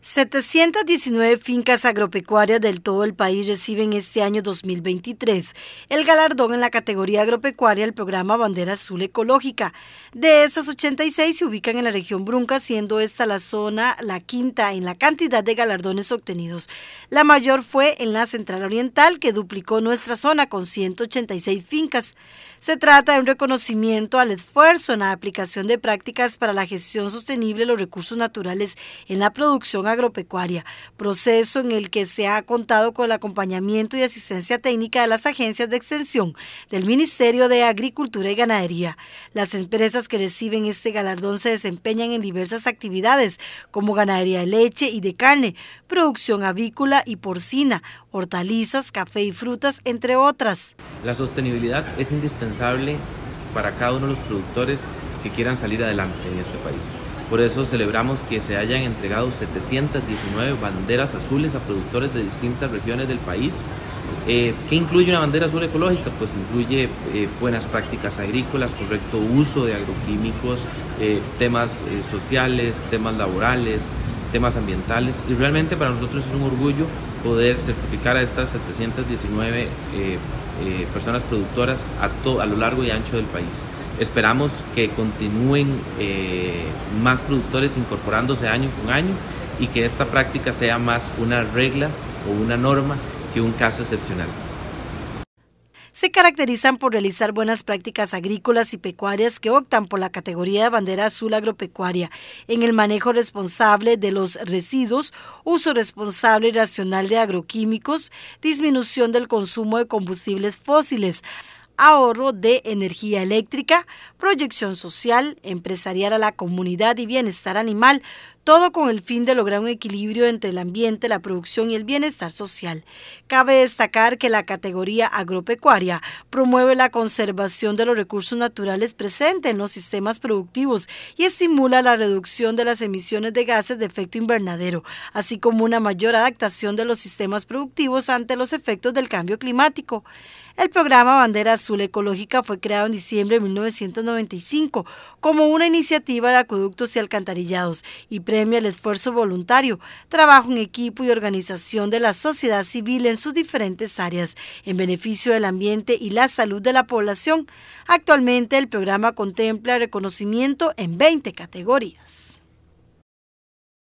719 fincas agropecuarias del todo el país reciben este año 2023 el galardón en la categoría agropecuaria del programa Bandera Azul Ecológica. De estas 86 se ubican en la región Brunca, siendo esta la zona la quinta en la cantidad de galardones obtenidos. La mayor fue en la Central Oriental, que duplicó nuestra zona con 186 fincas. Se trata de un reconocimiento al esfuerzo en la aplicación de prácticas para la gestión sostenible de los recursos naturales en la producción agropecuaria, proceso en el que se ha contado con el acompañamiento y asistencia técnica de las agencias de extensión del Ministerio de Agricultura y Ganadería. Las empresas que reciben este galardón se desempeñan en diversas actividades como ganadería de leche y de carne, producción avícola y porcina, hortalizas, café y frutas, entre otras. La sostenibilidad es indispensable para cada uno de los productores que quieran salir adelante en este país. Por eso celebramos que se hayan entregado 719 banderas azules a productores de distintas regiones del país. Eh, ¿Qué incluye una bandera azul ecológica? Pues incluye eh, buenas prácticas agrícolas, correcto uso de agroquímicos, eh, temas sociales, temas laborales, temas ambientales. Y realmente para nosotros es un orgullo poder certificar a estas 719 personas productoras a, a lo largo y ancho del país. Esperamos que continúen eh, más productores incorporándose año con año y que esta práctica sea más una regla o una norma que un caso excepcional se caracterizan por realizar buenas prácticas agrícolas y pecuarias que optan por la categoría de bandera azul agropecuaria en el manejo responsable de los residuos, uso responsable y racional de agroquímicos, disminución del consumo de combustibles fósiles, ahorro de energía eléctrica, proyección social, empresarial a la comunidad y bienestar animal, todo con el fin de lograr un equilibrio entre el ambiente, la producción y el bienestar social. Cabe destacar que la categoría agropecuaria promueve la conservación de los recursos naturales presentes en los sistemas productivos y estimula la reducción de las emisiones de gases de efecto invernadero, así como una mayor adaptación de los sistemas productivos ante los efectos del cambio climático. El programa Banderas Azul Ecológica fue creado en diciembre de 1995 como una iniciativa de acueductos y alcantarillados y premia el esfuerzo voluntario, trabajo en equipo y organización de la sociedad civil en sus diferentes áreas, en beneficio del ambiente y la salud de la población. Actualmente el programa contempla reconocimiento en 20 categorías.